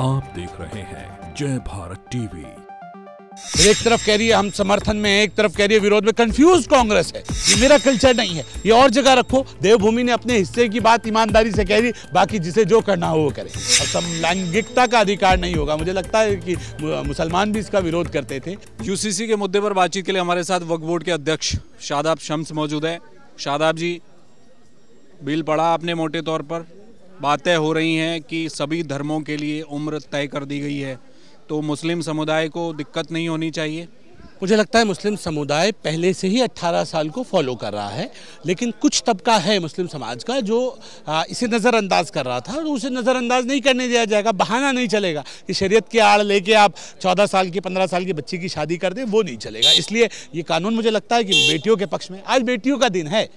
आप देख रहे हैं जय भारत टीवी एक तरफ कह रही है हम समर्थन में एक तरफ कह रही है विरोध में कंफ्यूज कांग्रेस है ये मेरा कल्चर नहीं है ये और जगह रखो देवभूमि ने अपने हिस्से की बात ईमानदारी से कह रही बाकी जिसे जो करना हो वो करे अब समलैंगिकता का अधिकार नहीं होगा मुझे लगता है कि मुसलमान भी इसका विरोध करते थे यूसीसी के मुद्दे पर बातचीत के लिए हमारे साथ वक्फ बोर्ड के अध्यक्ष शादाब शम्स मौजूद है शादाब जी बिल पढ़ा आपने मोटे तौर पर बातें हो रही हैं कि सभी धर्मों के लिए उम्र तय कर दी गई है तो मुस्लिम समुदाय को दिक्कत नहीं होनी चाहिए मुझे लगता है मुस्लिम समुदाय पहले से ही 18 साल को फॉलो कर रहा है लेकिन कुछ तबका है मुस्लिम समाज का जो इसे नज़रअंदाज कर रहा था और उसे नज़रअंदाज नहीं करने दिया जाएगा बहाना नहीं चलेगा कि शरीयत की आड़ लेके आप 14 साल की 15 साल की बच्ची की शादी कर दें वो नहीं चलेगा इसलिए ये कानून मुझे लगता है कि बेटियों के पक्ष में आज बेटियों का दिन है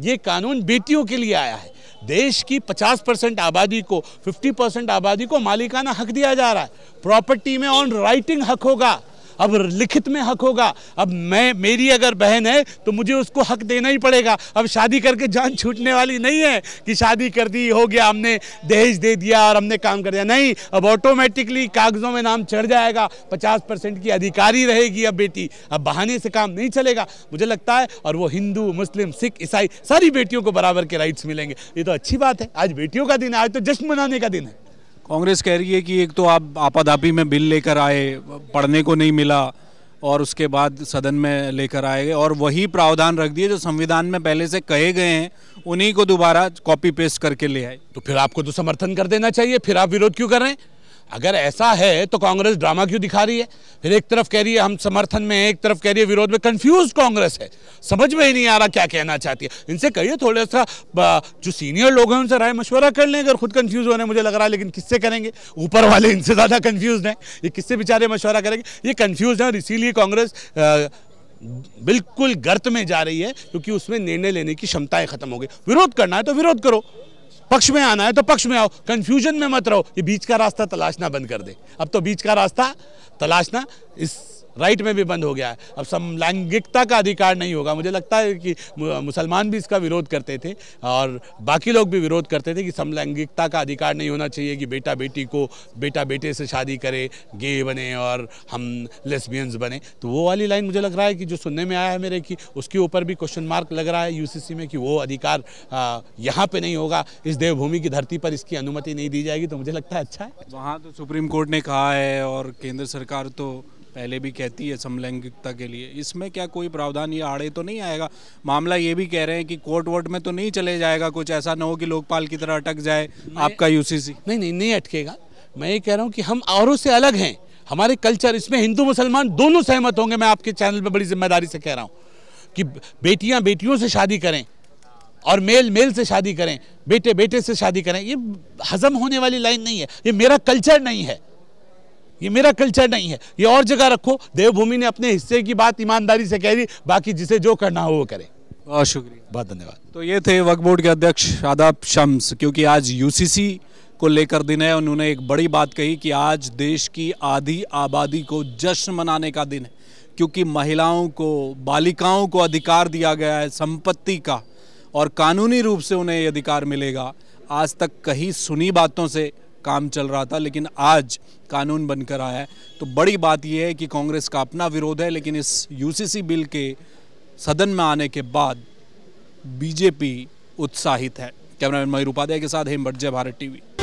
ये कानून बेटियों के लिए आया है देश की 50 परसेंट आबादी को 50 परसेंट आबादी को मालिकाना हक दिया जा रहा है प्रॉपर्टी में ऑन राइटिंग हक होगा अब लिखित में हक होगा अब मैं मेरी अगर बहन है तो मुझे उसको हक देना ही पड़ेगा अब शादी करके जान छूटने वाली नहीं है कि शादी कर दी हो गया हमने दहेज दे दिया और हमने काम कर दिया नहीं अब ऑटोमेटिकली कागज़ों में नाम चढ़ जाएगा पचास परसेंट की अधिकारी रहेगी अब बेटी अब बहाने से काम नहीं चलेगा मुझे लगता है और वो हिंदू मुस्लिम सिख ईसाई सारी बेटियों को बराबर के राइट्स मिलेंगे ये तो अच्छी बात है आज बेटियों का दिन है आज तो जश्न मनाने का दिन है कांग्रेस कह रही है कि एक तो आप आपाधापी में बिल लेकर आए पढ़ने को नहीं मिला और उसके बाद सदन में लेकर आए गए और वही प्रावधान रख दिए जो संविधान में पहले से कहे गए हैं उन्हीं को दोबारा कॉपी पेस्ट करके ले आए तो फिर आपको तो समर्थन कर देना चाहिए फिर आप विरोध क्यों कर रहे हैं अगर ऐसा है तो कांग्रेस ड्रामा क्यों दिखा रही है फिर एक तरफ कह रही है हम समर्थन में एक तरफ कह रही है विरोध में कंफ्यूज कांग्रेस है समझ में ही नहीं आ रहा क्या कहना चाहती है इनसे कहिए थोड़ा सा जो सीनियर लोग हैं उनसे राय मशवरा कर लें अगर खुद कन्फ्यूज़ होने मुझे लग रहा है लेकिन किससे करेंगे ऊपर वाले इनसे ज़्यादा कन्फ्यूज़ हैं ये किससे बेचारे मशवरा करेंगे ये कन्फ्यूज़ हैं और इसीलिए कांग्रेस बिल्कुल गर्त में जा रही है क्योंकि उसमें निर्णय लेने की क्षमताएं खत्म हो गई विरोध करना है तो विरोध करो पक्ष में आना है तो पक्ष में आओ कंफ्यूजन में मत रहो ये बीच का रास्ता तलाशना बंद कर दे अब तो बीच का रास्ता तलाशना इस राइट में भी बंद हो गया है अब समलैंगिकता का अधिकार नहीं होगा मुझे लगता है कि मुसलमान भी इसका विरोध करते थे और बाकी लोग भी विरोध करते थे कि समलैंगिकता का अधिकार नहीं होना चाहिए कि बेटा बेटी को बेटा बेटे से शादी करे गे बने और हम लेस्बियंस बने तो वो वाली लाइन मुझे लग रहा है कि जो सुनने में आया है मेरे कि उसके ऊपर भी क्वेश्चन मार्क लग रहा है यू में कि वो अधिकार यहाँ पर नहीं होगा इस देवभूमि की धरती पर इसकी अनुमति नहीं दी जाएगी तो मुझे लगता है अच्छा है वहाँ तो सुप्रीम कोर्ट ने कहा है और केंद्र सरकार तो पहले भी कहती है समलैंगिकता के लिए इसमें क्या कोई प्रावधान ये आड़े तो नहीं आएगा मामला ये भी कह रहे हैं कि कोर्ट वोट में तो नहीं चले जाएगा कुछ ऐसा ना हो कि लोकपाल की तरह अटक जाए आपका यूसीसी नहीं नहीं नहीं अटकेगा मैं ये कह रहा हूँ कि हम औरों से अलग हैं हमारे कल्चर इसमें हिंदू मुसलमान दोनों सहमत होंगे मैं आपके चैनल पर बड़ी जिम्मेदारी से कह रहा हूँ कि बेटियाँ बेटियों से शादी करें और मेल मेल से शादी करें बेटे बेटे से शादी करें ये हजम होने वाली लाइन नहीं है ये मेरा कल्चर नहीं है ये मेरा कल्चर नहीं है ये और जगह रखो देवभूमि ने अपने हिस्से की बात ईमानदारी से कह दी बाकी जिसे जो करना हो वो करे बहुत शुक्रिया बहुत धन्यवाद तो ये थे वक्फ बोर्ड के अध्यक्ष आदाब शम्स क्योंकि आज यूसीसी को लेकर दिन है उन्होंने एक बड़ी बात कही कि आज देश की आधी आबादी को जश्न मनाने का दिन है क्योंकि महिलाओं को बालिकाओं को अधिकार दिया गया है संपत्ति का और कानूनी रूप से उन्हें ये अधिकार मिलेगा आज तक कहीं सुनी बातों से काम चल रहा था लेकिन आज कानून बनकर आया है तो बड़ी बात यह है कि कांग्रेस का अपना विरोध है लेकिन इस यूसीसी बिल के सदन में आने के बाद बीजेपी उत्साहित है कैमरामैन मयूर उपाध्याय के साथ हेमभट जय भारत टीवी